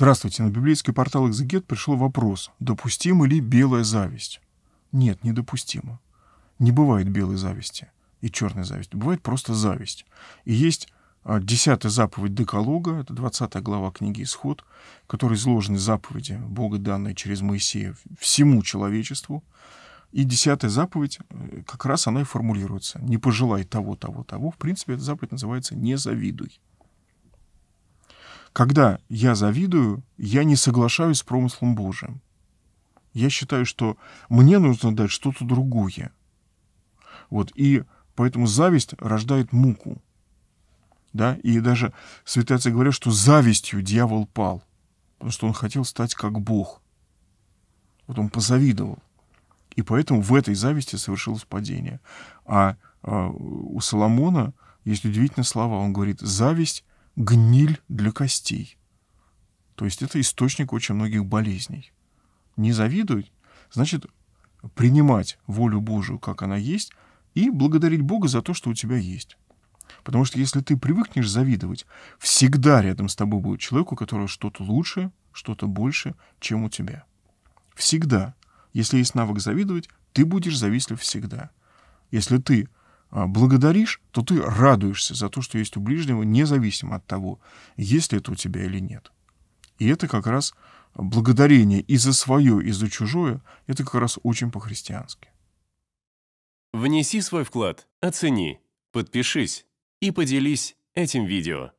Здравствуйте, на библейский портал «Экзегет» пришел вопрос, допустима ли белая зависть? Нет, недопустима. Не бывает белой зависти и черной зависти, бывает просто зависть. И есть а, десятая заповедь Деколога, это 20 глава книги «Исход», в которой изложены заповеди, Бога данные через Моисея всему человечеству. И десятая заповедь, э, как раз она и формулируется. «Не пожелай того, того, того». В принципе, эта заповедь называется «Не завидуй». Когда я завидую, я не соглашаюсь с промыслом Божиим. Я считаю, что мне нужно дать что-то другое. Вот, и поэтому зависть рождает муку. Да? И даже святые отцы говорят, что завистью дьявол пал, потому что он хотел стать как Бог. Вот он позавидовал. И поэтому в этой зависти совершилось падение. А, а у Соломона есть удивительные слова. Он говорит, зависть гниль для костей. То есть это источник очень многих болезней. Не завидовать, значит принимать волю Божию, как она есть, и благодарить Бога за то, что у тебя есть. Потому что если ты привыкнешь завидовать, всегда рядом с тобой будет человек, у которого что-то лучше, что-то больше, чем у тебя. Всегда. Если есть навык завидовать, ты будешь завистлив всегда. Если ты а, благодаришь, то ты радуешься за то, что есть у ближнего, независимо от того, есть ли это у тебя или нет. И это как раз благодарение и за свое, и за чужое, это как раз очень по-христиански. Внеси свой вклад, оцени, подпишись и поделись этим видео.